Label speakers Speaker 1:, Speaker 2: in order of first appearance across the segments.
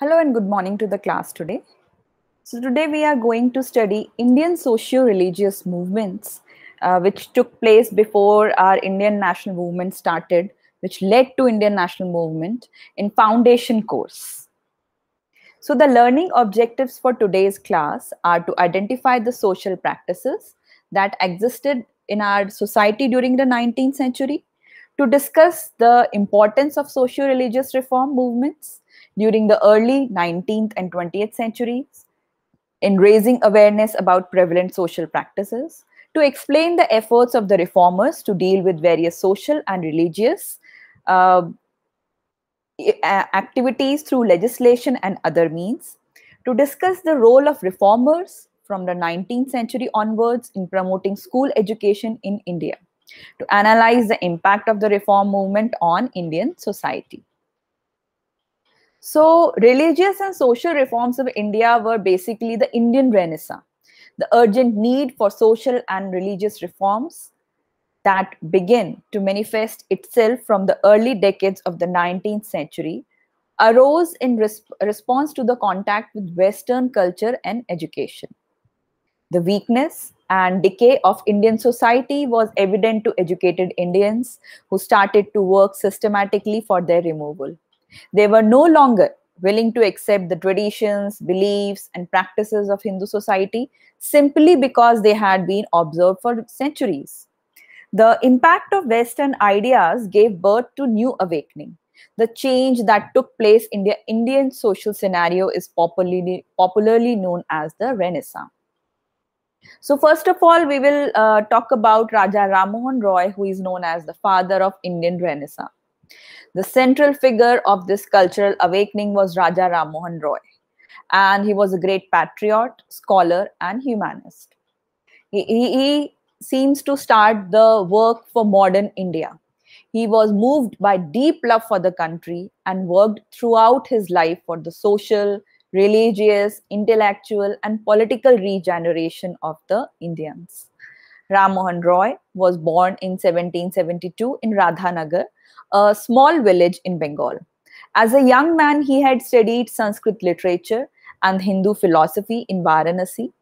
Speaker 1: Hello and good morning to the class today. So today we are going to study Indian socio-religious movements uh, which took place before our Indian national movement started, which led to Indian national movement in foundation course. So the learning objectives for today's class are to identify the social practices that existed in our society during the 19th century, to discuss the importance of socio-religious reform movements, during the early 19th and 20th centuries in raising awareness about prevalent social practices, to explain the efforts of the reformers to deal with various social and religious uh, activities through legislation and other means, to discuss the role of reformers from the 19th century onwards in promoting school education in India, to analyze the impact of the reform movement on Indian society. So, religious and social reforms of India were basically the Indian Renaissance, the urgent need for social and religious reforms that began to manifest itself from the early decades of the 19th century arose in response to the contact with Western culture and education. The weakness and decay of Indian society was evident to educated Indians who started to work systematically for their removal. They were no longer willing to accept the traditions, beliefs, and practices of Hindu society simply because they had been observed for centuries. The impact of Western ideas gave birth to new awakening. The change that took place in the Indian social scenario is popularly, popularly known as the Renaissance. So, first of all, we will uh, talk about Raja Ramohan Roy, who is known as the father of Indian Renaissance. The central figure of this cultural awakening was Raja Ram Mohan Roy, and he was a great patriot, scholar, and humanist. He, he, he seems to start the work for modern India. He was moved by deep love for the country and worked throughout his life for the social, religious, intellectual, and political regeneration of the Indians. Ram Mohan Roy was born in 1772 in Radhanagar a small village in Bengal. As a young man, he had studied Sanskrit literature and Hindu philosophy in Varanasi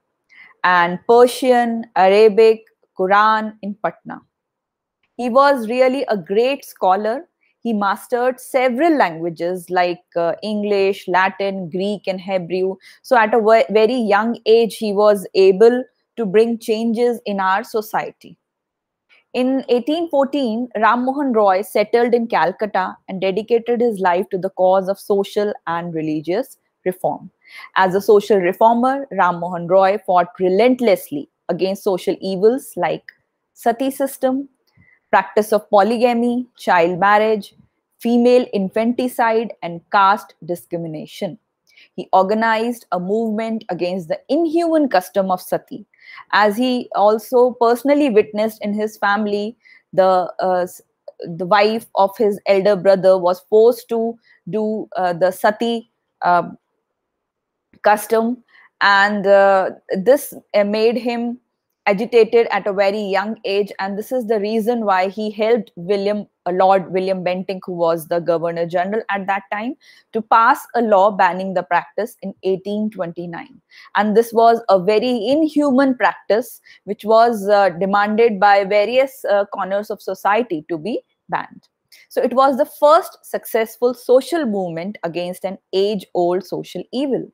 Speaker 1: and Persian, Arabic, Quran in Patna. He was really a great scholar. He mastered several languages like uh, English, Latin, Greek, and Hebrew. So, at a very young age, he was able to bring changes in our society. In 1814, Ram Mohan Roy settled in Calcutta and dedicated his life to the cause of social and religious reform. As a social reformer, Ram Mohan Roy fought relentlessly against social evils like sati system, practice of polygamy, child marriage, female infanticide, and caste discrimination. He organized a movement against the inhuman custom of sati as he also personally witnessed in his family the uh, the wife of his elder brother was forced to do uh, the sati uh, custom and uh, this uh, made him agitated at a very young age and this is the reason why he helped william Lord William Bentinck, who was the Governor General at that time, to pass a law banning the practice in 1829. And this was a very inhuman practice, which was uh, demanded by various uh, corners of society to be banned. So it was the first successful social movement against an age old social evil.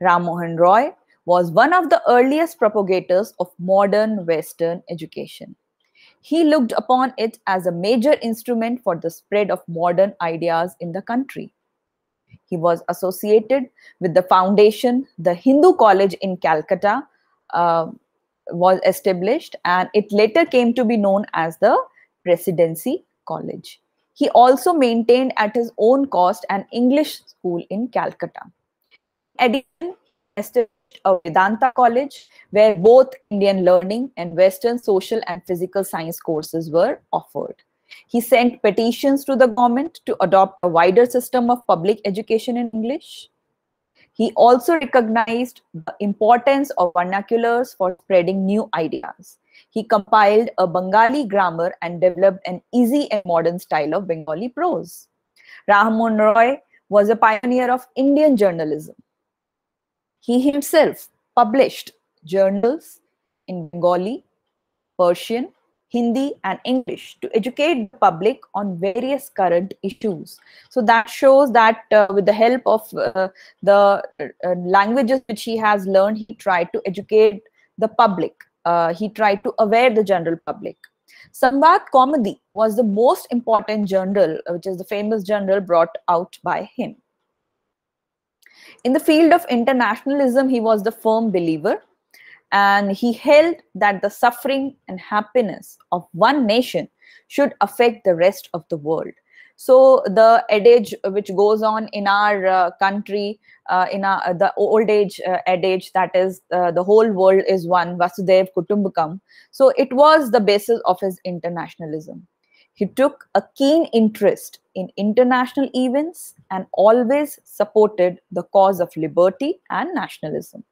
Speaker 1: Ram Mohan Roy was one of the earliest propagators of modern Western education. He looked upon it as a major instrument for the spread of modern ideas in the country. He was associated with the foundation, the Hindu College in Calcutta uh, was established, and it later came to be known as the Presidency College. He also maintained at his own cost an English school in Calcutta of Vedanta College, where both Indian learning and Western social and physical science courses were offered. He sent petitions to the government to adopt a wider system of public education in English. He also recognized the importance of vernaculars for spreading new ideas. He compiled a Bengali grammar and developed an easy and modern style of Bengali prose. Rahmon Roy was a pioneer of Indian journalism. He himself published journals in Bengali, Persian, Hindi, and English to educate the public on various current issues. So that shows that uh, with the help of uh, the uh, languages which he has learned, he tried to educate the public. Uh, he tried to aware the general public. Samvad Comedy was the most important journal, uh, which is the famous journal brought out by him. In the field of internationalism, he was the firm believer and he held that the suffering and happiness of one nation should affect the rest of the world. So the adage which goes on in our uh, country, uh, in our, the old age uh, adage that is uh, the whole world is one, Vasudev Kutumbakam. So it was the basis of his internationalism. He took a keen interest in international events and always supported the cause of liberty and nationalism.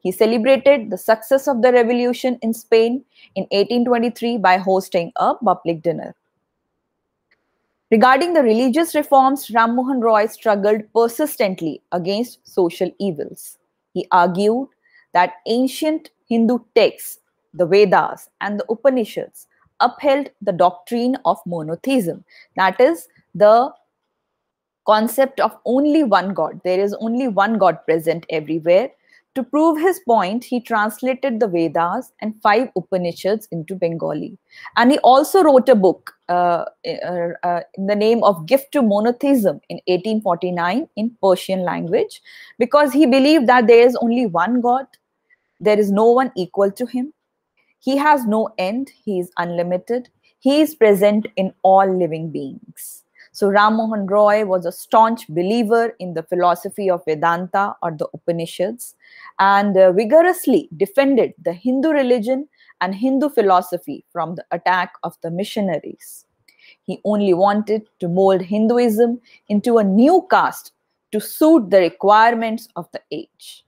Speaker 1: He celebrated the success of the revolution in Spain in 1823 by hosting a public dinner. Regarding the religious reforms, Ram Mohan Roy struggled persistently against social evils. He argued that ancient Hindu texts, the Vedas and the Upanishads, upheld the doctrine of monotheism, that is, the concept of only one God. There is only one God present everywhere. To prove his point, he translated the Vedas and five Upanishads into Bengali. And he also wrote a book uh, uh, uh in the name of Gift to Monotheism in 1849 in Persian language because he believed that there is only one God, there is no one equal to him. He has no end, he is unlimited, he is present in all living beings. So Ram Mohan Roy was a staunch believer in the philosophy of Vedanta or the Upanishads and uh, vigorously defended the Hindu religion and Hindu philosophy from the attack of the missionaries. He only wanted to mold Hinduism into a new caste to suit the requirements of the age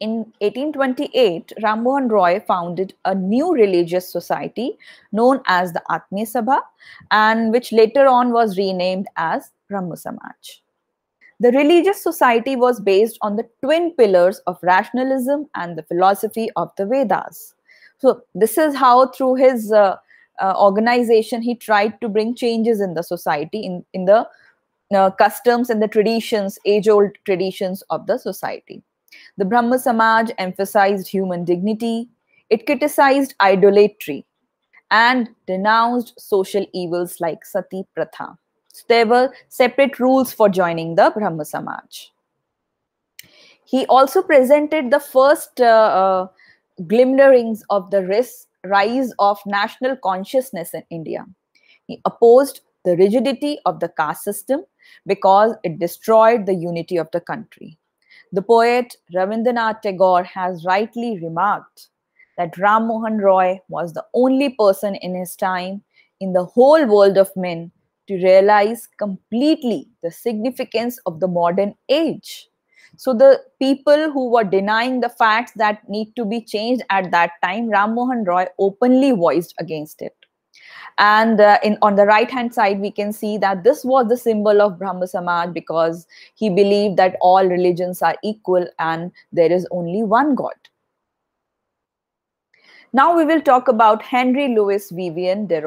Speaker 1: in 1828, Rambohan Roy founded a new religious society known as the Atmi Sabha, and which later on was renamed as Ramusamaj. Samaj. The religious society was based on the twin pillars of rationalism and the philosophy of the Vedas. So, this is how, through his uh, uh, organization, he tried to bring changes in the society, in, in the uh, customs and the traditions, age old traditions of the society. The Brahma Samaj emphasized human dignity, it criticized idolatry, and denounced social evils like sati pratha. So there were separate rules for joining the Brahma Samaj. He also presented the first uh, uh, glimmerings of the rise of national consciousness in India. He opposed the rigidity of the caste system because it destroyed the unity of the country. The poet Rabindranath Tagore has rightly remarked that Ram Mohan Roy was the only person in his time in the whole world of men to realize completely the significance of the modern age. So the people who were denying the facts that need to be changed at that time, Ram Mohan Roy openly voiced against it and uh, in on the right hand side we can see that this was the symbol of brahma samaj because he believed that all religions are equal and there is only one god now we will talk about henry louis vivian de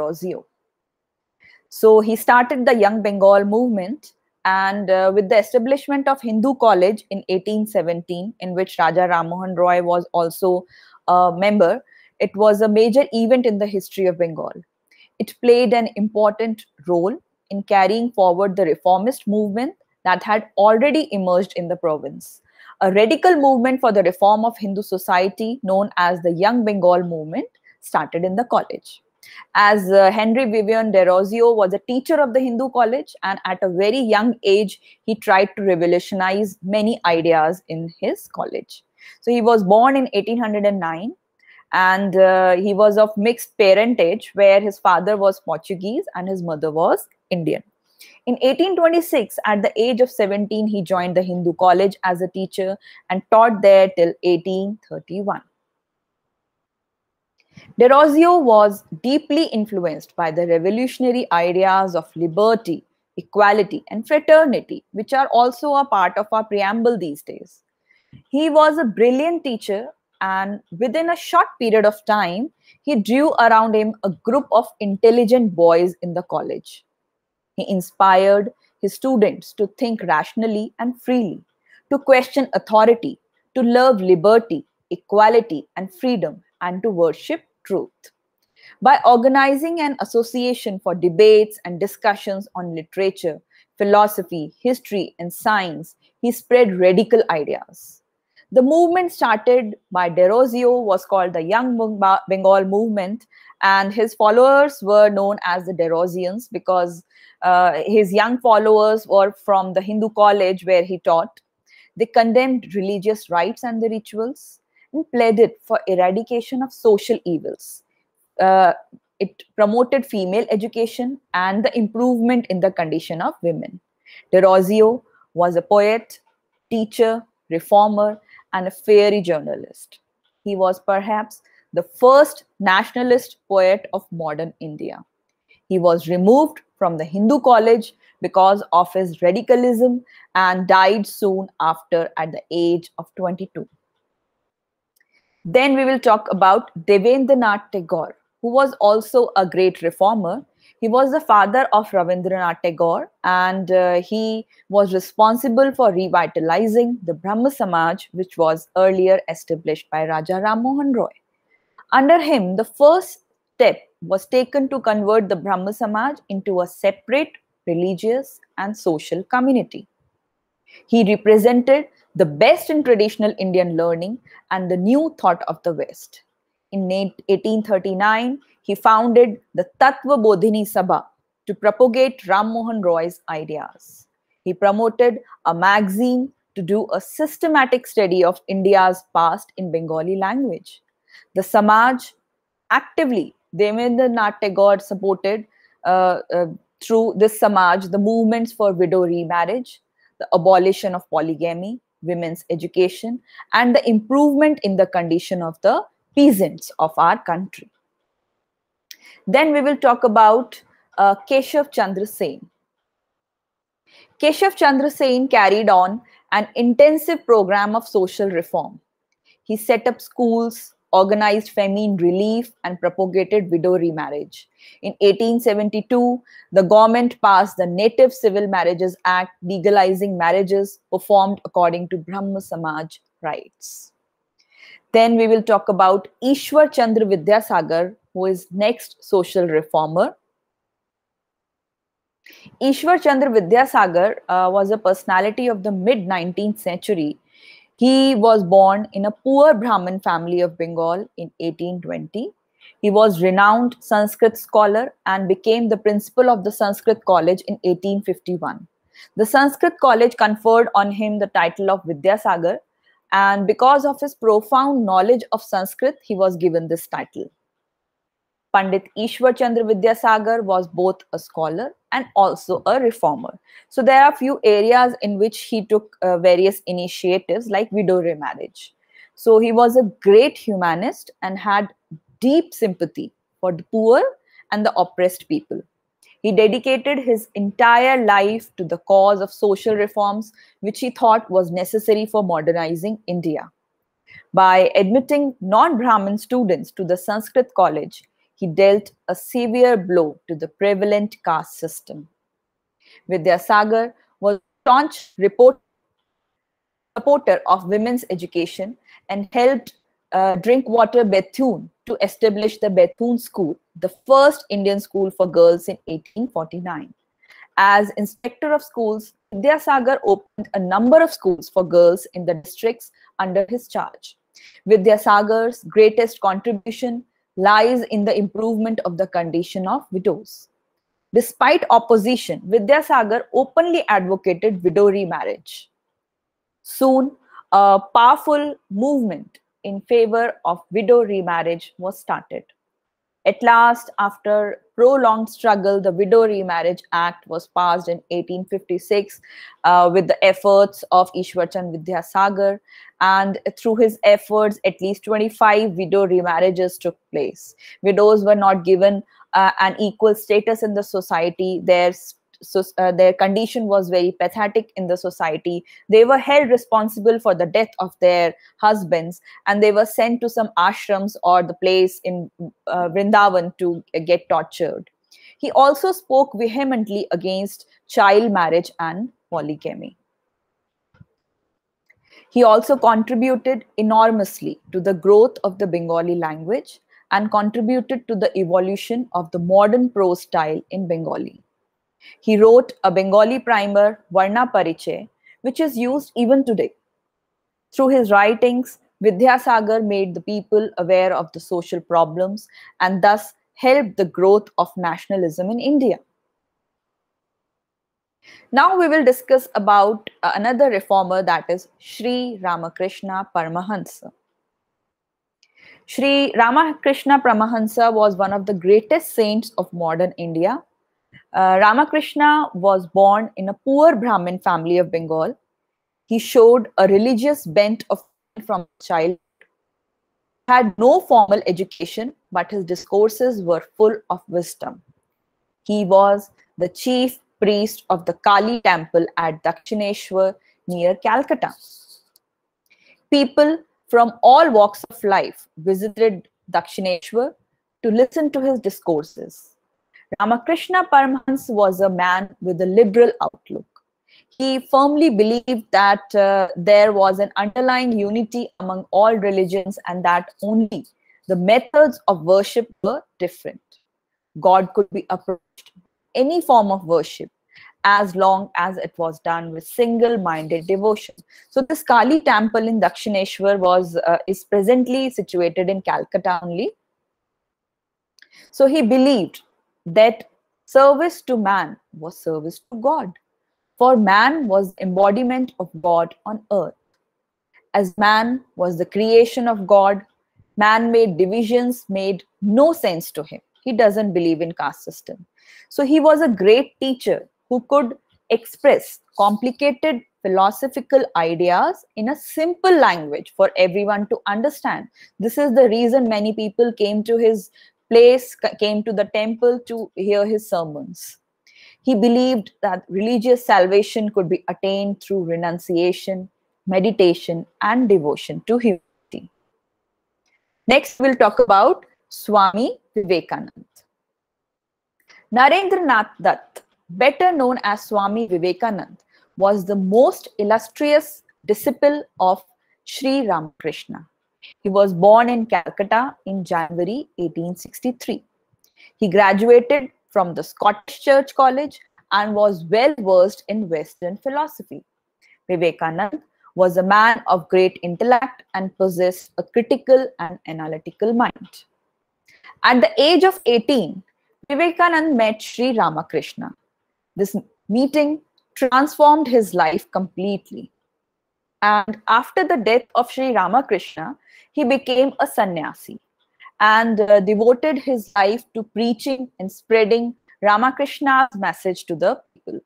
Speaker 1: so he started the young bengal movement and uh, with the establishment of hindu college in 1817 in which raja ramohan roy was also a member it was a major event in the history of bengal it played an important role in carrying forward the reformist movement that had already emerged in the province. A radical movement for the reform of Hindu society, known as the Young Bengal Movement, started in the college. As uh, Henry Vivian Derozio was a teacher of the Hindu college, and at a very young age, he tried to revolutionize many ideas in his college. So he was born in 1809 and uh, he was of mixed parentage where his father was portuguese and his mother was indian in 1826 at the age of 17 he joined the hindu college as a teacher and taught there till 1831 derozio was deeply influenced by the revolutionary ideas of liberty equality and fraternity which are also a part of our preamble these days he was a brilliant teacher and within a short period of time he drew around him a group of intelligent boys in the college he inspired his students to think rationally and freely to question authority to love liberty equality and freedom and to worship truth by organizing an association for debates and discussions on literature philosophy history and science he spread radical ideas the movement started by Derozio was called the Young Bengal Movement, and his followers were known as the Derozians because uh, his young followers were from the Hindu college where he taught. They condemned religious rites and the rituals and pleaded for eradication of social evils. Uh, it promoted female education and the improvement in the condition of women. Derozio was a poet, teacher, reformer, and a fairy journalist. He was perhaps the first nationalist poet of modern India. He was removed from the Hindu college because of his radicalism and died soon after at the age of 22. Then we will talk about Devendranath Tagore, who was also a great reformer he was the father of Ravindranath Tagore and uh, he was responsible for revitalizing the Brahma Samaj, which was earlier established by Raja Ram Mohan Roy. Under him, the first step was taken to convert the Brahma Samaj into a separate religious and social community. He represented the best in traditional Indian learning and the new thought of the West. In 1839, he founded the Tattva Bodhini Sabha to propagate Ram Mohan Roy's ideas. He promoted a magazine to do a systematic study of India's past in Bengali language. The Samaj actively, Devendranath Tagore supported uh, uh, through this Samaj the movements for widow remarriage, the abolition of polygamy, women's education, and the improvement in the condition of the peasants of our country. Then we will talk about uh, Keshav Chandra Sen. Keshav Chandra Sen carried on an intensive program of social reform. He set up schools, organized famine relief, and propagated widow remarriage. In 1872, the government passed the Native Civil Marriages Act, legalizing marriages performed according to Brahma Samaj rights. Then we will talk about Ishwar Chandra Vidyasagar who is next social reformer. Ishwar Chandra Vidyasagar uh, was a personality of the mid 19th century. He was born in a poor Brahmin family of Bengal in 1820. He was renowned Sanskrit scholar and became the principal of the Sanskrit College in 1851. The Sanskrit College conferred on him the title of Vidyasagar, and because of his profound knowledge of Sanskrit, he was given this title. Pandit Ishwar Chandra Vidyasagar was both a scholar and also a reformer. So there are few areas in which he took uh, various initiatives like widow remarriage. So he was a great humanist and had deep sympathy for the poor and the oppressed people. He dedicated his entire life to the cause of social reforms, which he thought was necessary for modernizing India. By admitting non Brahmin students to the Sanskrit college, he dealt a severe blow to the prevalent caste system. Vidyasagar was a staunch report, supporter of women's education and helped uh, Drinkwater Bethune to establish the Bethune School, the first Indian school for girls in 1849. As inspector of schools, Vidyasagar opened a number of schools for girls in the districts under his charge. Vidyasagar's greatest contribution lies in the improvement of the condition of widows. Despite opposition, Vidyasagar openly advocated widow remarriage. Soon, a powerful movement in favor of widow remarriage was started. At last, after prolonged struggle, the Widow Remarriage Act was passed in 1856 uh, with the efforts of Ishwarchan Sagar, And through his efforts, at least 25 widow remarriages took place. Widows were not given uh, an equal status in the society. Their so, uh, their condition was very pathetic in the society. They were held responsible for the death of their husbands, and they were sent to some ashrams or the place in uh, Vrindavan to get tortured. He also spoke vehemently against child marriage and polygamy. He also contributed enormously to the growth of the Bengali language and contributed to the evolution of the modern prose style in Bengali. He wrote a Bengali primer, Varna Parichay, which is used even today. Through his writings, Vidyasagar made the people aware of the social problems and thus helped the growth of nationalism in India. Now we will discuss about uh, another reformer that is Sri Ramakrishna Paramahansa. Sri Ramakrishna Paramahansa was one of the greatest saints of modern India uh, Ramakrishna was born in a poor Brahmin family of Bengal. He showed a religious bent of from child. Had no formal education, but his discourses were full of wisdom. He was the chief priest of the Kali temple at Dakshineshwar near Calcutta. People from all walks of life visited Dakshineshwar to listen to his discourses Ramakrishna Paramhans was a man with a liberal outlook. He firmly believed that uh, there was an underlying unity among all religions and that only the methods of worship were different. God could be approached any form of worship as long as it was done with single-minded devotion. So this Kali temple in Dakshineshwar was uh, is presently situated in Calcutta only. So he believed that service to man was service to God, for man was embodiment of God on earth. As man was the creation of God, man made divisions made no sense to him. He doesn't believe in caste system. So he was a great teacher who could express complicated philosophical ideas in a simple language for everyone to understand. This is the reason many people came to his place came to the temple to hear his sermons. He believed that religious salvation could be attained through renunciation, meditation, and devotion to humility. Next, we'll talk about Swami Vivekanand. Narendranath Dutt, better known as Swami Vivekanand, was the most illustrious disciple of Sri Ramakrishna. He was born in Calcutta in January 1863. He graduated from the Scottish Church College and was well versed in Western philosophy. Vivekanand was a man of great intellect and possessed a critical and analytical mind. At the age of 18, Vivekanand met Sri Ramakrishna. This meeting transformed his life completely. And after the death of Sri Ramakrishna, he became a sannyasi and uh, devoted his life to preaching and spreading Ramakrishna's message to the people.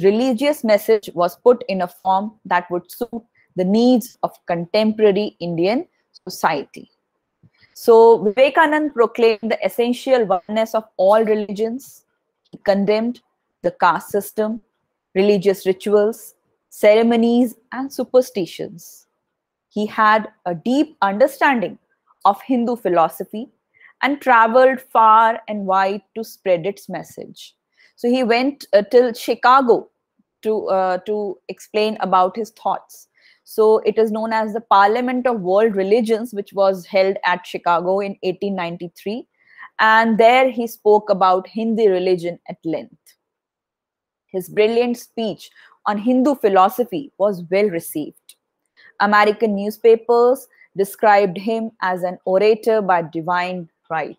Speaker 1: Religious message was put in a form that would suit the needs of contemporary Indian society. So Vivekanand proclaimed the essential oneness of all religions. He condemned the caste system, religious rituals, ceremonies, and superstitions. He had a deep understanding of Hindu philosophy and traveled far and wide to spread its message. So he went uh, till Chicago to, uh, to explain about his thoughts. So it is known as the Parliament of World Religions, which was held at Chicago in 1893. And there he spoke about Hindi religion at length. His brilliant speech on Hindu philosophy was well received. American newspapers described him as an orator by divine right.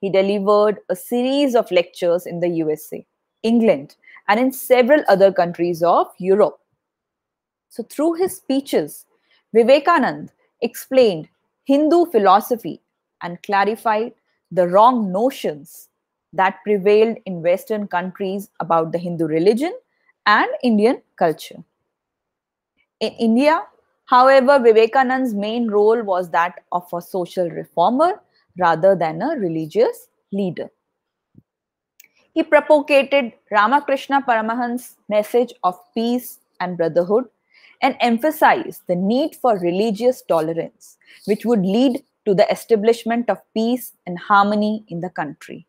Speaker 1: He delivered a series of lectures in the USA, England, and in several other countries of Europe. So, through his speeches, Vivekanand explained Hindu philosophy and clarified the wrong notions that prevailed in Western countries about the Hindu religion and Indian culture. In India, However, Vivekananda's main role was that of a social reformer rather than a religious leader. He propagated Ramakrishna Paramahansa's message of peace and brotherhood and emphasized the need for religious tolerance, which would lead to the establishment of peace and harmony in the country.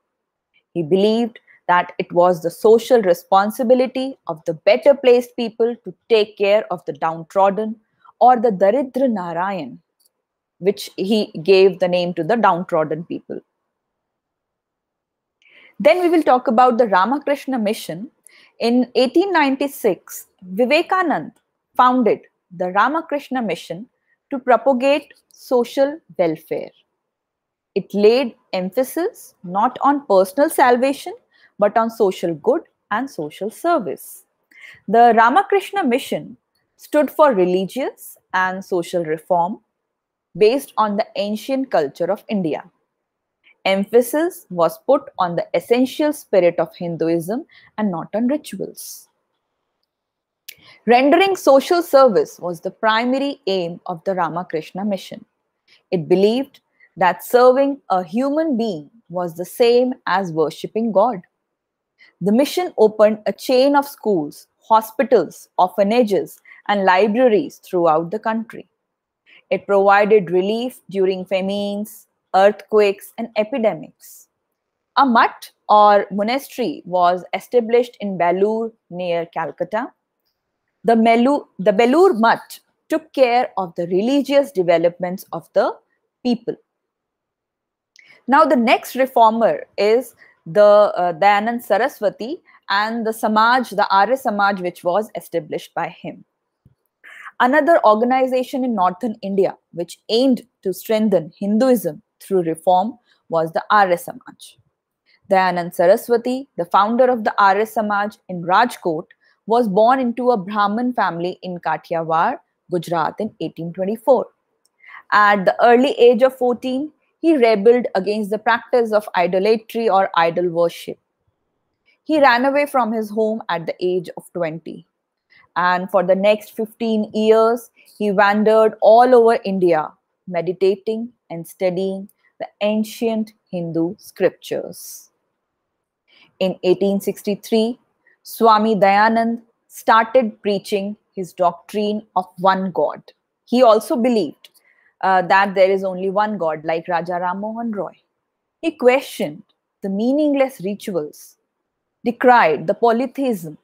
Speaker 1: He believed that it was the social responsibility of the better placed people to take care of the downtrodden or the Daridra Narayan, which he gave the name to the downtrodden people. Then we will talk about the Ramakrishna Mission. In 1896, Vivekanand founded the Ramakrishna Mission to propagate social welfare. It laid emphasis not on personal salvation, but on social good and social service. The Ramakrishna Mission stood for religious and social reform based on the ancient culture of India. Emphasis was put on the essential spirit of Hinduism and not on rituals. Rendering social service was the primary aim of the Ramakrishna mission. It believed that serving a human being was the same as worshipping God. The mission opened a chain of schools, hospitals, orphanages, and libraries throughout the country. It provided relief during famines, earthquakes, and epidemics. A mutt or monastery was established in Belur near Calcutta. The, Melu, the Belur mutt took care of the religious developments of the people. Now, the next reformer is the uh, Dayanand Saraswati and the Samaj, the Arya Samaj, which was established by him. Another organization in northern India which aimed to strengthen Hinduism through reform was the Arya Samaj. Dayanand Saraswati, the founder of the Arya Samaj in Rajkot, was born into a Brahmin family in Kathiawar, Gujarat in 1824. At the early age of 14, he rebelled against the practice of idolatry or idol worship. He ran away from his home at the age of 20. And for the next 15 years, he wandered all over India, meditating and studying the ancient Hindu scriptures. In 1863, Swami Dayanand started preaching his doctrine of one God. He also believed uh, that there is only one God, like Raja Ram Mohan Roy. He questioned the meaningless rituals, decried the polytheism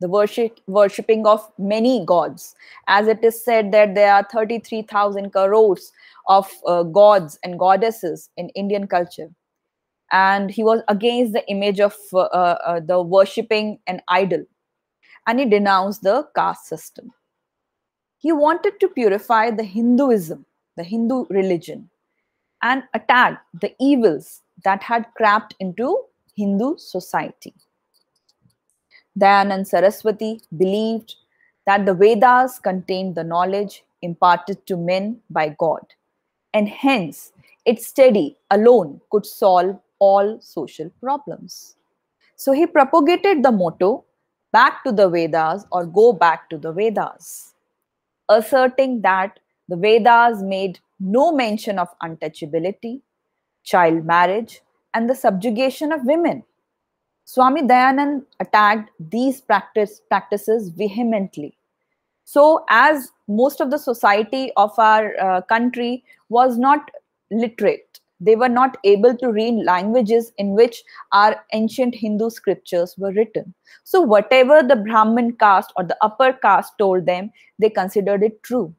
Speaker 1: the worship, worshipping of many gods, as it is said that there are 33,000 crores of uh, gods and goddesses in Indian culture. And he was against the image of uh, uh, uh, the worshipping an idol, and he denounced the caste system. He wanted to purify the Hinduism, the Hindu religion, and attack the evils that had crept into Hindu society and Saraswati believed that the Vedas contained the knowledge imparted to men by God, and hence its study alone could solve all social problems. So he propagated the motto back to the Vedas or go back to the Vedas, asserting that the Vedas made no mention of untouchability, child marriage, and the subjugation of women. Swami Dayanand attacked these practice, practices vehemently. So, as most of the society of our uh, country was not literate, they were not able to read languages in which our ancient Hindu scriptures were written. So, whatever the Brahmin caste or the upper caste told them, they considered it true.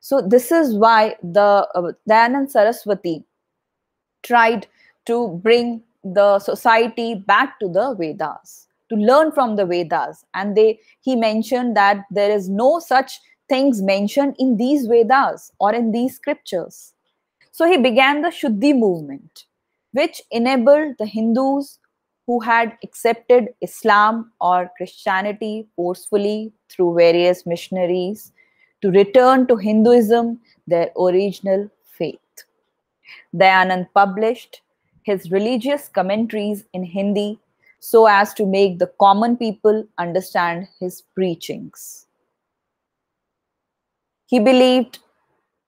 Speaker 1: So, this is why the uh, Dayanand Saraswati tried to bring the society back to the Vedas to learn from the Vedas. And they he mentioned that there is no such things mentioned in these Vedas or in these scriptures. So he began the Shuddhi movement, which enabled the Hindus who had accepted Islam or Christianity forcefully through various missionaries to return to Hinduism, their original faith. Dayanand published his religious commentaries in Hindi so as to make the common people understand his preachings. He believed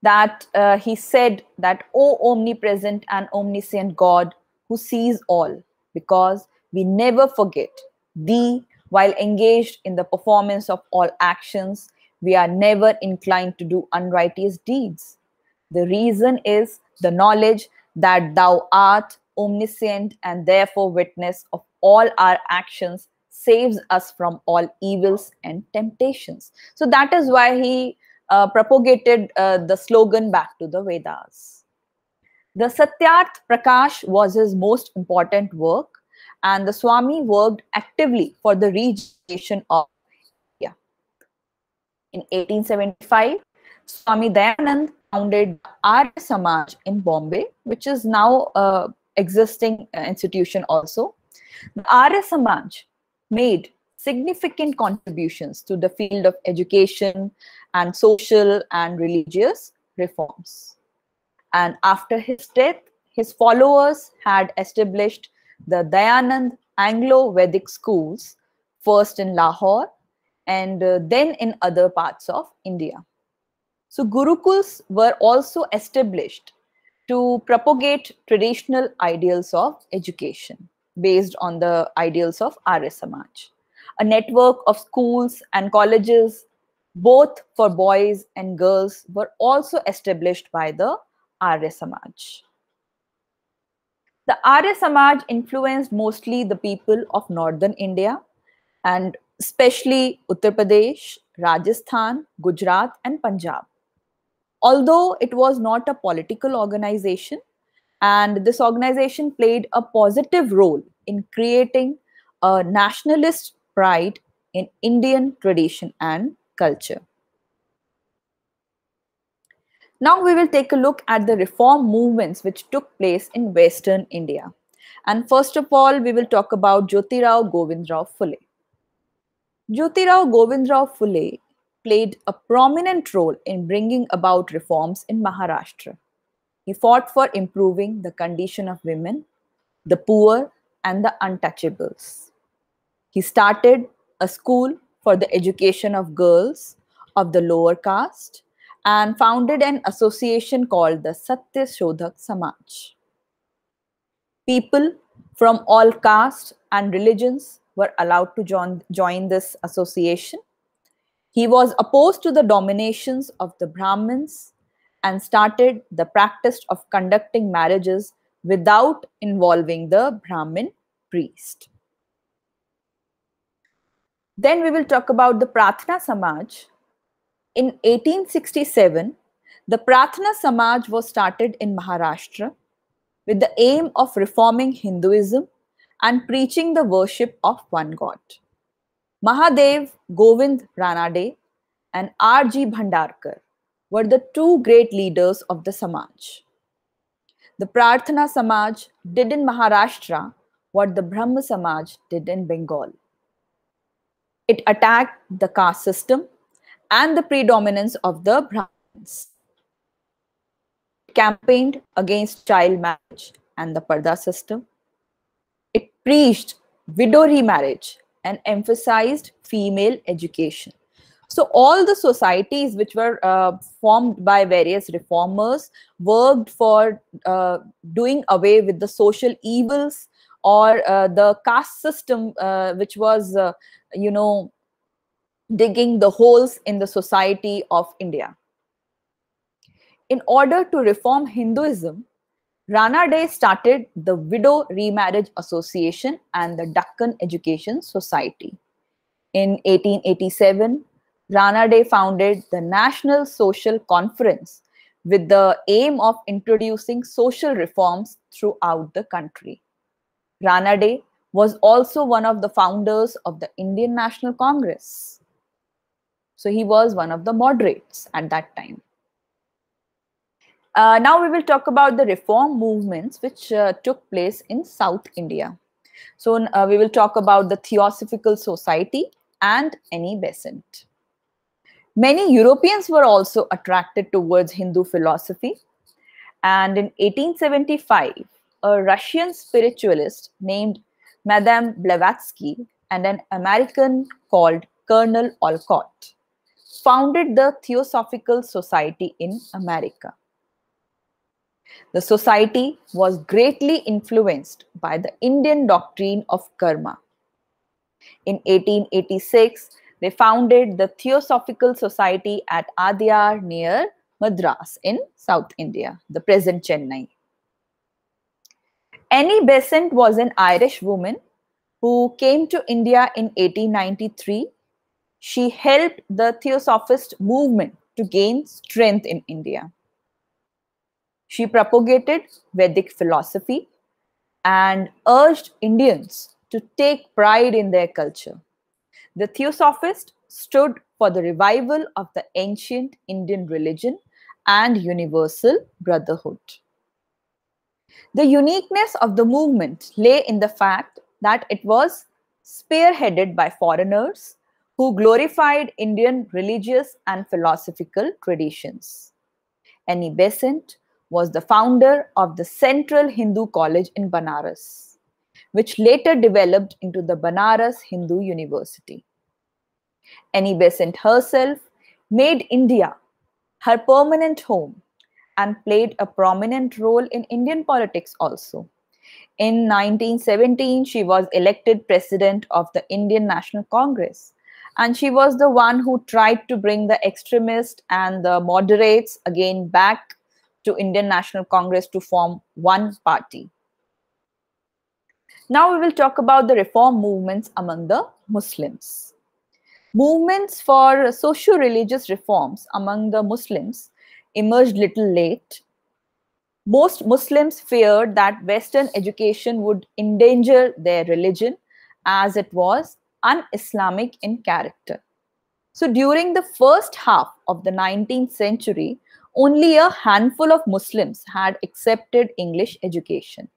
Speaker 1: that uh, he said that, O omnipresent and omniscient God who sees all, because we never forget thee while engaged in the performance of all actions, we are never inclined to do unrighteous deeds. The reason is the knowledge that thou art omniscient and therefore witness of all our actions, saves us from all evils and temptations. So that is why he uh, propagated uh, the slogan back to the Vedas. The Satyarth Prakash was his most important work, and the Swami worked actively for the regeneration of India. In 1875, Swami Dayanand founded Arya Samaj in Bombay, which is now uh, existing uh, institution also. The Arya Samaj made significant contributions to the field of education and social and religious reforms. And after his death, his followers had established the Dayanand Anglo-Vedic schools, first in Lahore and uh, then in other parts of India. So Gurukuls were also established to propagate traditional ideals of education based on the ideals of Arya Samaj. A network of schools and colleges, both for boys and girls, were also established by the Arya Samaj. The Arya Samaj influenced mostly the people of northern India and especially Uttar Pradesh, Rajasthan, Gujarat, and Punjab. Although it was not a political organization, and this organization played a positive role in creating a nationalist pride in Indian tradition and culture. Now we will take a look at the reform movements which took place in Western India. And first of all, we will talk about Jyotirao Govindrao Phule. Jyotirao Govindrao Phule played a prominent role in bringing about reforms in Maharashtra. He fought for improving the condition of women, the poor, and the untouchables. He started a school for the education of girls of the lower caste and founded an association called the Satya Shodhak Samaj. People from all castes and religions were allowed to join, join this association he was opposed to the dominations of the Brahmins and started the practice of conducting marriages without involving the Brahmin priest. Then we will talk about the Prathna Samaj. In 1867, the Prathna Samaj was started in Maharashtra with the aim of reforming Hinduism and preaching the worship of one God. Mahadev Govind Ranade and R.G. Bhandarkar were the two great leaders of the Samaj. The Prarthana Samaj did in Maharashtra what the Brahma Samaj did in Bengal. It attacked the caste system and the predominance of the Brahmins. It campaigned against child marriage and the Parda system. It preached widow remarriage and emphasized female education. So all the societies which were uh, formed by various reformers worked for uh, doing away with the social evils or uh, the caste system, uh, which was, uh, you know, digging the holes in the society of India. In order to reform Hinduism, Rana Day started the Widow Remarriage Association and the Deccan Education Society. In 1887, Rana Day founded the National Social Conference with the aim of introducing social reforms throughout the country. Rana Day was also one of the founders of the Indian National Congress. So he was one of the moderates at that time. Uh, now we will talk about the reform movements which uh, took place in South India. So uh, we will talk about the Theosophical Society and Annie Besant. Many Europeans were also attracted towards Hindu philosophy. And in 1875, a Russian spiritualist named Madame Blavatsky and an American called Colonel Olcott founded the Theosophical Society in America. The society was greatly influenced by the Indian doctrine of karma. In 1886, they founded the Theosophical Society at Adyar near Madras in South India, the present Chennai. Annie Besant was an Irish woman who came to India in 1893. She helped the Theosophist movement to gain strength in India. She propagated Vedic philosophy and urged Indians to take pride in their culture. The Theosophist stood for the revival of the ancient Indian religion and universal brotherhood. The uniqueness of the movement lay in the fact that it was spearheaded by foreigners who glorified Indian religious and philosophical traditions. Annie Besant was the founder of the Central Hindu College in Banaras, which later developed into the Banaras Hindu University. Annie Besant herself made India her permanent home and played a prominent role in Indian politics also. In 1917, she was elected president of the Indian National Congress. And she was the one who tried to bring the extremists and the moderates again back to Indian National Congress to form one party. Now we will talk about the reform movements among the Muslims. Movements for socio-religious reforms among the Muslims emerged little late. Most Muslims feared that Western education would endanger their religion as it was un-Islamic in character. So during the first half of the 19th century, only a handful of Muslims had accepted English education.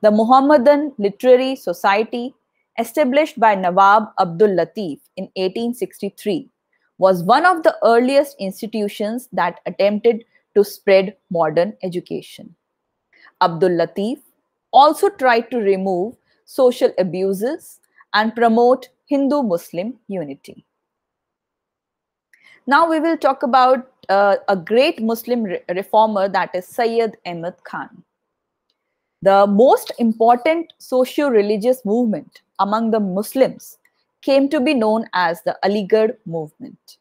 Speaker 1: The Muhammadan Literary Society, established by Nawab Abdul Latif in 1863, was one of the earliest institutions that attempted to spread modern education. Abdul Latif also tried to remove social abuses and promote Hindu Muslim unity. Now we will talk about uh, a great Muslim re reformer, that is Sayyid Ahmed Khan. The most important socio religious movement among the Muslims came to be known as the Aligarh movement.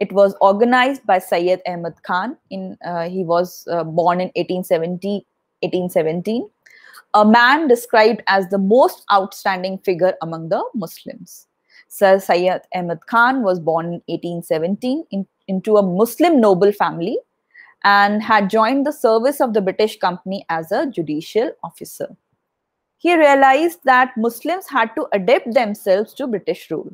Speaker 1: It was organized by Sayyid Ahmed Khan. In, uh, he was uh, born in 1870, 1817, a man described as the most outstanding figure among the Muslims. Sir Sayyid Ahmed Khan was born in 1817 in into a Muslim noble family and had joined the service of the British Company as a judicial officer. He realized that Muslims had to adapt themselves to British rule.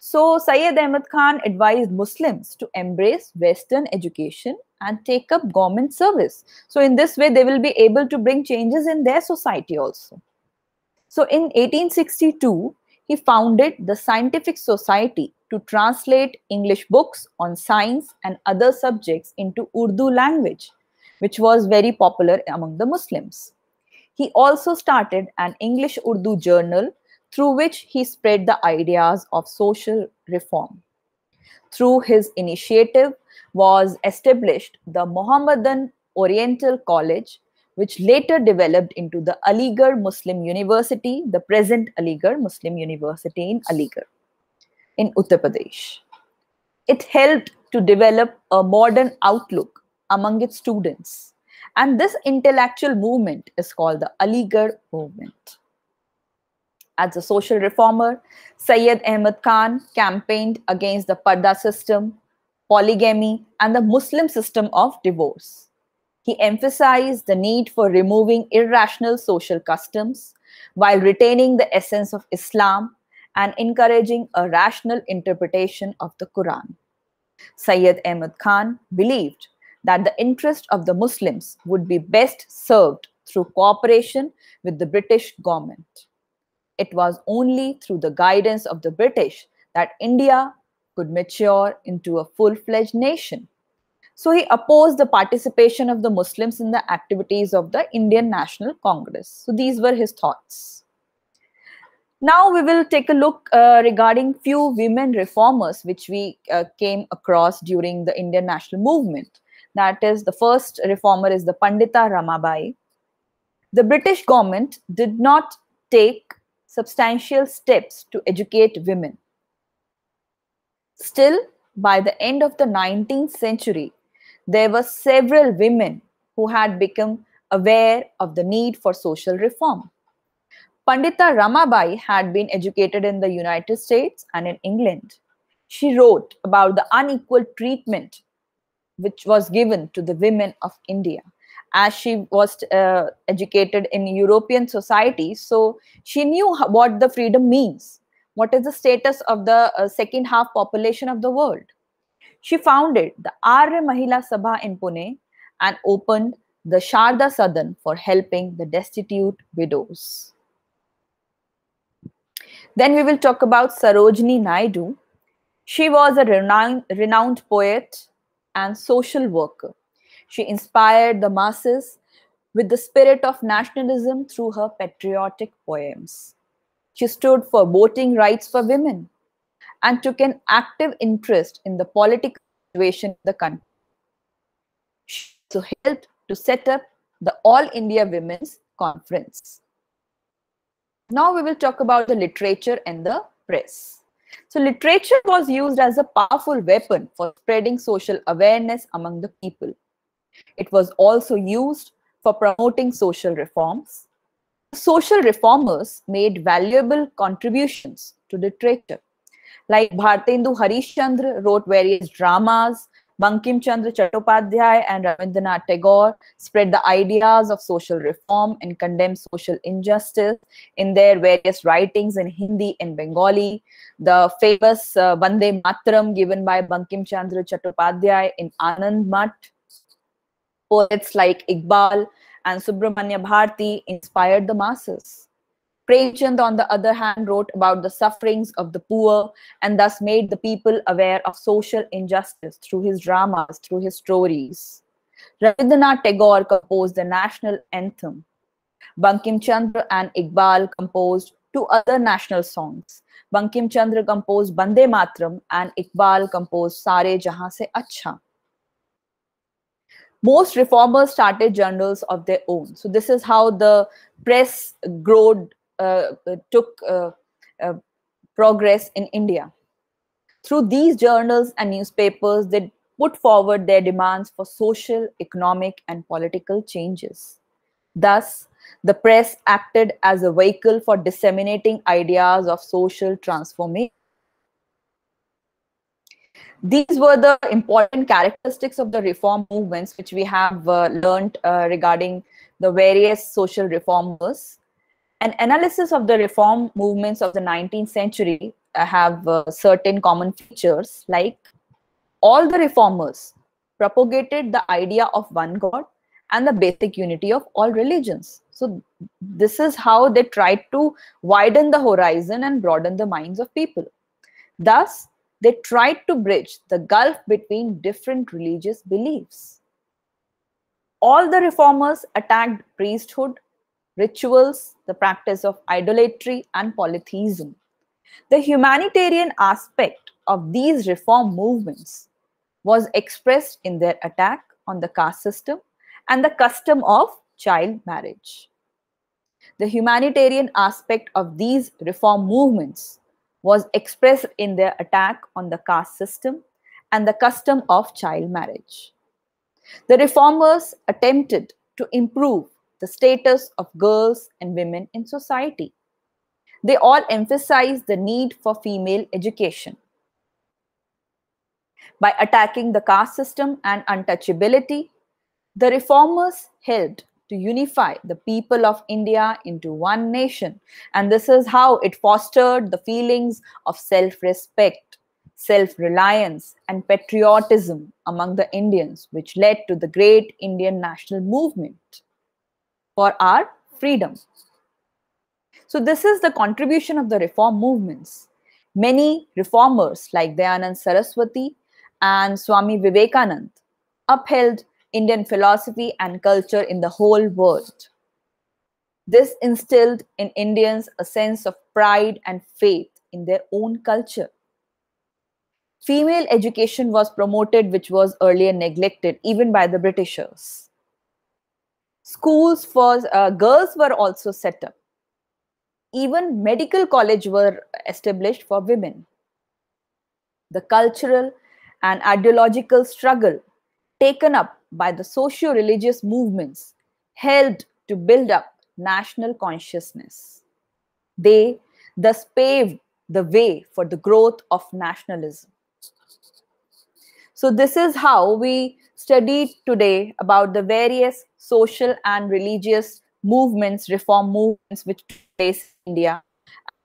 Speaker 1: So Syed Ahmad Khan advised Muslims to embrace Western education and take up government service. So in this way, they will be able to bring changes in their society also. So in 1862, he founded the Scientific Society to translate English books on science and other subjects into Urdu language, which was very popular among the Muslims. He also started an English Urdu journal through which he spread the ideas of social reform. Through his initiative was established the Mohammedan Oriental College, which later developed into the Aligarh Muslim University, the present Aligarh Muslim University in Aligarh in Uttar Pradesh. It helped to develop a modern outlook among its students. And this intellectual movement is called the Aligarh movement. As a social reformer, Sayyid Ahmad Khan campaigned against the Parda system, polygamy, and the Muslim system of divorce. He emphasized the need for removing irrational social customs while retaining the essence of Islam and encouraging a rational interpretation of the Quran. Sayyid Ahmad Khan believed that the interest of the Muslims would be best served through cooperation with the British government. It was only through the guidance of the British that India could mature into a full fledged nation. So he opposed the participation of the Muslims in the activities of the Indian National Congress. So these were his thoughts. Now we will take a look uh, regarding few women reformers which we uh, came across during the Indian national movement. That is, the first reformer is the Pandita Ramabai. The British government did not take substantial steps to educate women. Still, by the end of the 19th century, there were several women who had become aware of the need for social reform. Pandita Ramabai had been educated in the United States and in England. She wrote about the unequal treatment which was given to the women of India. As she was uh, educated in European society, so she knew what the freedom means. What is the status of the uh, second half population of the world? She founded the Arya Mahila Sabha in Pune and opened the Sharda Sadan for helping the destitute widows. Then we will talk about Sarojini Naidu. She was a renowned, renowned poet and social worker. She inspired the masses with the spirit of nationalism through her patriotic poems. She stood for voting rights for women and took an active interest in the political situation in the country. She also helped to set up the All India Women's Conference. Now we will talk about the literature and the press. So literature was used as a powerful weapon for spreading social awareness among the people. It was also used for promoting social reforms. Social reformers made valuable contributions to literature. Like Bhartendu Harishchandra wrote various dramas Bankim Chandra Chattopadhyay and Rabindranath Tagore spread the ideas of social reform and condemned social injustice in their various writings in Hindi and Bengali. The famous uh, Bande Matram given by Bankim Chandra Chattopadhyay in Anand Mat. Poets like Iqbal and Subramanya Bharti inspired the masses. Premchand, on the other hand, wrote about the sufferings of the poor and thus made the people aware of social injustice through his dramas, through his stories. Rabindranath Tagore composed the national anthem. Bankim Chandra and Iqbal composed two other national songs. Bankim Chandra composed Bande Matram and Iqbal composed Sare Jahan Se Acha. Most reformers started journals of their own. So this is how the press growed uh, took uh, uh, progress in India. Through these journals and newspapers, they put forward their demands for social, economic, and political changes. Thus, the press acted as a vehicle for disseminating ideas of social transformation. These were the important characteristics of the reform movements which we have uh, learned uh, regarding the various social reformers an analysis of the reform movements of the 19th century uh, have uh, certain common features like all the reformers propagated the idea of one god and the basic unity of all religions so this is how they tried to widen the horizon and broaden the minds of people thus they tried to bridge the gulf between different religious beliefs all the reformers attacked priesthood rituals, the practice of idolatry, and polytheism. The humanitarian aspect of these reform movements was expressed in their attack on the caste system and the custom of child marriage. The humanitarian aspect of these reform movements was expressed in their attack on the caste system and the custom of child marriage. The reformers attempted to improve the status of girls and women in society. They all emphasize the need for female education. By attacking the caste system and untouchability, the reformers helped to unify the people of India into one nation. And this is how it fostered the feelings of self respect, self reliance, and patriotism among the Indians, which led to the great Indian national movement for our freedom. So this is the contribution of the reform movements. Many reformers like Dayanand Saraswati and Swami Vivekanand upheld Indian philosophy and culture in the whole world. This instilled in Indians a sense of pride and faith in their own culture. Female education was promoted, which was earlier neglected, even by the Britishers. Schools for uh, girls were also set up. Even medical college were established for women. The cultural and ideological struggle taken up by the socio-religious movements helped to build up national consciousness. They thus paved the way for the growth of nationalism. So this is how we studied today about the various social and religious movements, reform movements which took place India.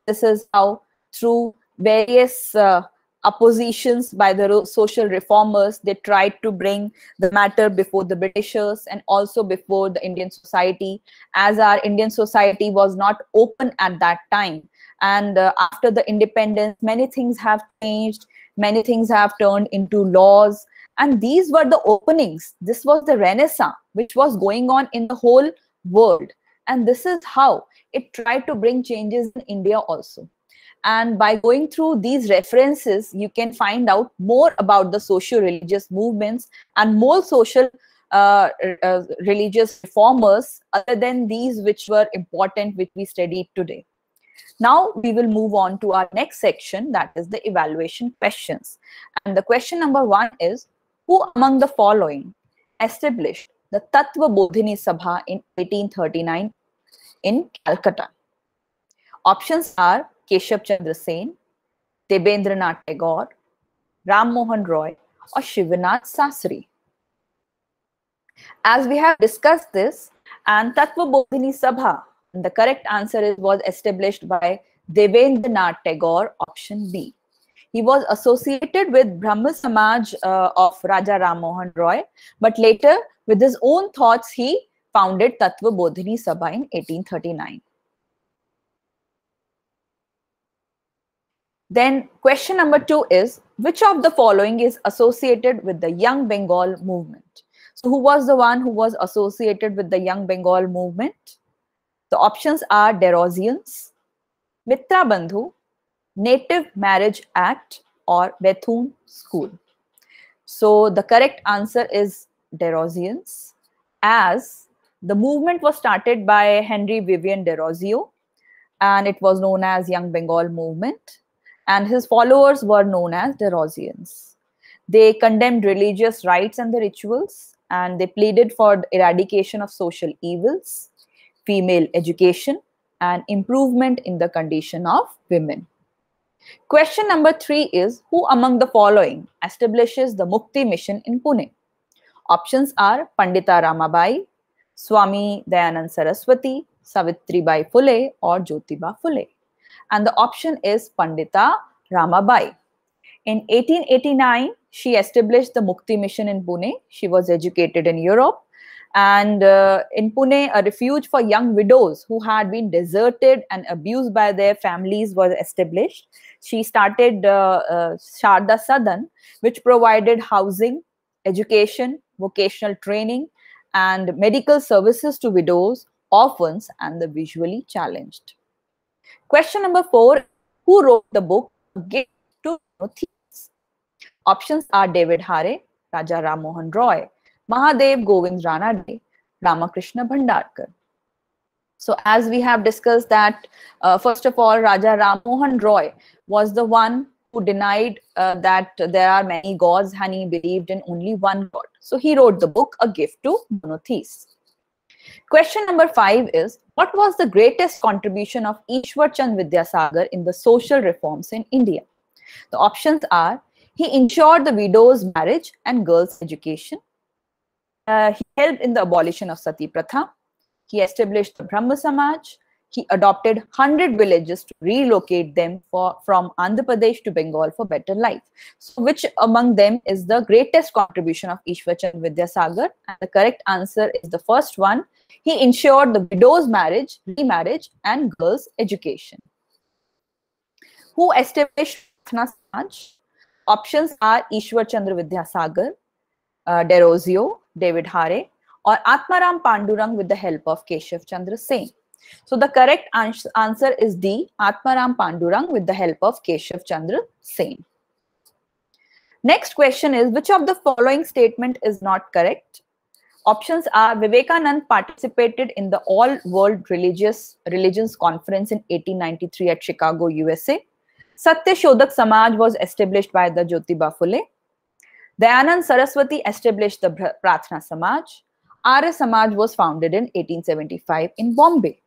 Speaker 1: This is how, through various uh, oppositions by the social reformers, they tried to bring the matter before the Britishers and also before the Indian society, as our Indian society was not open at that time. And uh, after the independence, many things have changed, many things have turned into laws. And these were the openings. This was the Renaissance which was going on in the whole world. And this is how it tried to bring changes in India also. And by going through these references, you can find out more about the socio religious movements and more social uh, uh, religious reformers other than these which were important, which we studied today. Now we will move on to our next section, that is the evaluation questions. And the question number one is, who among the following established the Tattva Bodhini Sabha in 1839 in Calcutta. Options are Keshav Chandra Sen, Debendranath Tagore, Ram Mohan Roy, or Shivanath Sasri. As we have discussed this, and Tattva Bodhini Sabha, the correct answer is, was established by Debendranath Tagore, option B. He was associated with Brahma Samaj uh, of Raja Ram Mohan Roy, but later, with his own thoughts, he founded Tattva Bodhini Sabha in 1839. Then question number two is, which of the following is associated with the Young Bengal movement? So who was the one who was associated with the Young Bengal movement? The options are Derosians, Mitra Bandhu, Native Marriage Act or Bethune School? So the correct answer is Derosians, as the movement was started by Henry Vivian Derosio, and it was known as Young Bengal Movement, and his followers were known as Derosians. They condemned religious rites and the rituals, and they pleaded for the eradication of social evils, female education, and improvement in the condition of women. Question number three is Who among the following establishes the Mukti mission in Pune? Options are Pandita Ramabai, Swami Dayanand Saraswati, Savitribai Phule, or Jyotiba Phule. And the option is Pandita Ramabai. In 1889, she established the Mukti mission in Pune. She was educated in Europe. And uh, in Pune, a refuge for young widows who had been deserted and abused by their families was established she started uh, uh, Sharda Sadhan, which provided housing, education, vocational training, and medical services to widows, orphans, and the visually challenged. Question number four Who wrote the book *Gift to Themes? Options are David Hare, Raja Ram Mohan Roy, Mahadev Govind Ranade, Ramakrishna Bhandarkar. So as we have discussed that, uh, first of all, Raja Ram Mohan Roy was the one who denied uh, that there are many gods and he believed in only one god. So he wrote the book, A Gift to Monotheists. Question number five is, what was the greatest contribution of Ishwar Chand Vidyasagar in the social reforms in India? The options are, he ensured the widow's marriage and girls' education. Uh, he helped in the abolition of sati pratha. He established the Brahma Samaj. He adopted 100 villages to relocate them for, from Andhra Pradesh to Bengal for better life. So which among them is the greatest contribution of Vidya Vidyasagar? And the correct answer is the first one. He ensured the widow's marriage, remarriage, and girls' education. Who established Prathna Samaj? Options are Ishwar Chandra Vidyasagar, uh, De Rosio, David Hare, or Atmaram Pandurang with the help of Keshav Chandra Singh. So the correct ans answer is D, Atmaram Pandurang with the help of Keshav Chandra Singh. Next question is, which of the following statement is not correct? Options are Vivekanand participated in the All World Religious Religions Conference in 1893 at Chicago, USA. Satya Shodak Samaj was established by the Jyoti Bafule. Dayanand Saraswati established the Prathna Samaj. Arya Samaj was founded in 1875 in Bombay.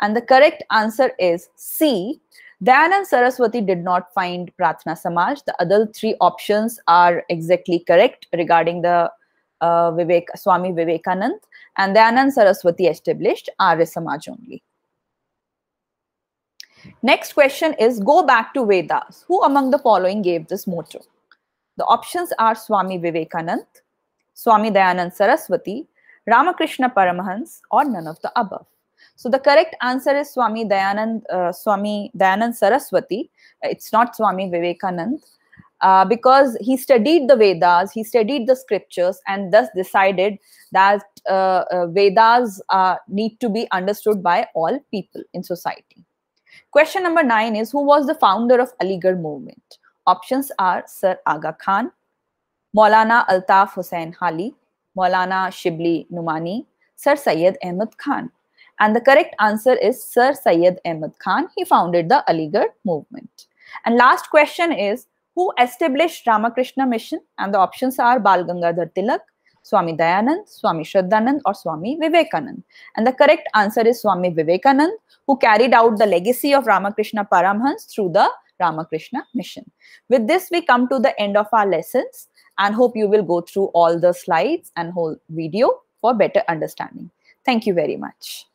Speaker 1: And the correct answer is C. Dayanand Saraswati did not find Prathna Samaj. The other three options are exactly correct regarding the uh, Vivek, Swami Vivekanand. And Dayanand Saraswati established Arya Samaj only. Next question is go back to Vedas. Who among the following gave this motto? The options are Swami Vivekanand, Swami Dayanand Saraswati, Ramakrishna Paramahans, or none of the above? So the correct answer is Swami Dayanand, uh, Swami Dayanand Saraswati. It's not Swami Vivekanand. Uh, because he studied the Vedas, he studied the scriptures, and thus decided that uh, uh Vedas uh, need to be understood by all people in society. Question number nine is Who was the founder of Aligarh movement? Options are Sir Aga Khan, Maulana Altaf Hussain Hali, Maulana Shibli Numani, Sir Syed Ahmed Khan. And the correct answer is Sir Syed Ahmed Khan. He founded the Aligarh movement. And last question is, who established Ramakrishna Mission? And the options are Bal Gangadhar Tilak, Swami Dayanand, Swami Shraddhanand, or Swami Vivekanand. And the correct answer is Swami Vivekanand, who carried out the legacy of Ramakrishna Paramhans through the Ramakrishna Mission. With this, we come to the end of our lessons and hope you will go through all the slides and whole video for better understanding. Thank you very much.